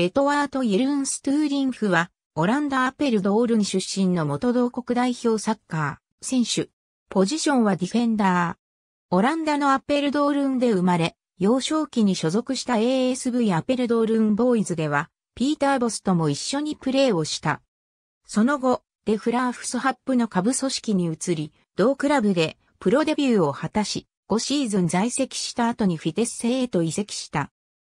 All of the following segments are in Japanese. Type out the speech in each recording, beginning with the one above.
エトワート・イルンストゥーリンフは、オランダ・アペルドールン出身の元同国代表サッカー、選手。ポジションはディフェンダー。オランダのアペルドールンで生まれ、幼少期に所属した ASV アペルドールンボーイズでは、ピーター・ボスとも一緒にプレーをした。その後、デフラーフスハップの下部組織に移り、同クラブでプロデビューを果たし、5シーズン在籍した後にフィテッセへと移籍した。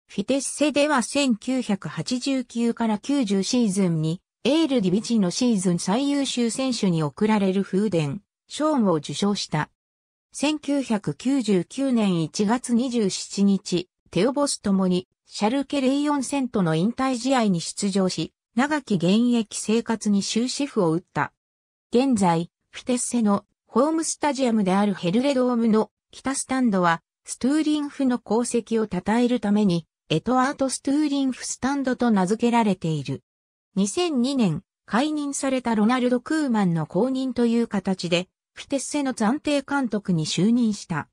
フィテッセでは1989から90シーズンに、エール・ディビジのシーズン最優秀選手に贈られる風伝、賞を受賞した。1999年1月27日、テオボスともに、シャルケレイオンセントの引退試合に出場し、長き現役生活に終止符を打った。現在、フィテッセのホームスタジアムであるヘルレドームの北スタンドは、ストゥーリンフの功績を称えるために、エトワート・ストゥーリンフスタンドと名付けられている。2002年、解任されたロナルド・クーマンの後任という形で、フィテッセの暫定監督に就任した。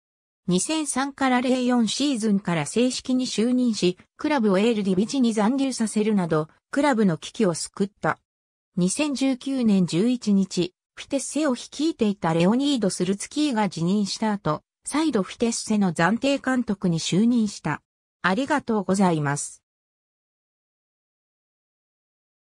2003から04シーズンから正式に就任し、クラブをエールディビジに残留させるなど、クラブの危機を救った。2019年11日、フィテッセを率いていたレオニード・スルツキーが辞任した後、再度フィテッセの暫定監督に就任した。ありがとうございます。